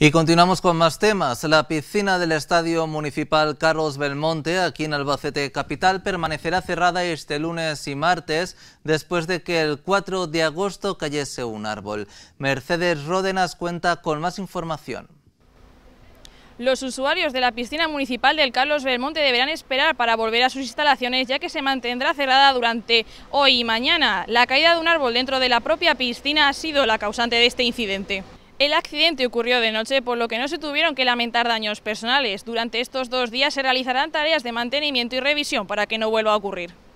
Y continuamos con más temas. La piscina del Estadio Municipal Carlos Belmonte, aquí en Albacete Capital, permanecerá cerrada este lunes y martes después de que el 4 de agosto cayese un árbol. Mercedes Ródenas cuenta con más información. Los usuarios de la piscina municipal del Carlos Belmonte deberán esperar para volver a sus instalaciones ya que se mantendrá cerrada durante hoy y mañana. La caída de un árbol dentro de la propia piscina ha sido la causante de este incidente. El accidente ocurrió de noche, por lo que no se tuvieron que lamentar daños personales. Durante estos dos días se realizarán tareas de mantenimiento y revisión para que no vuelva a ocurrir.